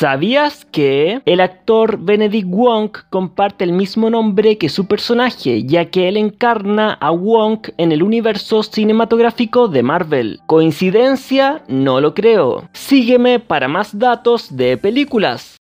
¿Sabías que el actor Benedict Wong comparte el mismo nombre que su personaje, ya que él encarna a Wong en el universo cinematográfico de Marvel? ¿Coincidencia? No lo creo. Sígueme para más datos de películas.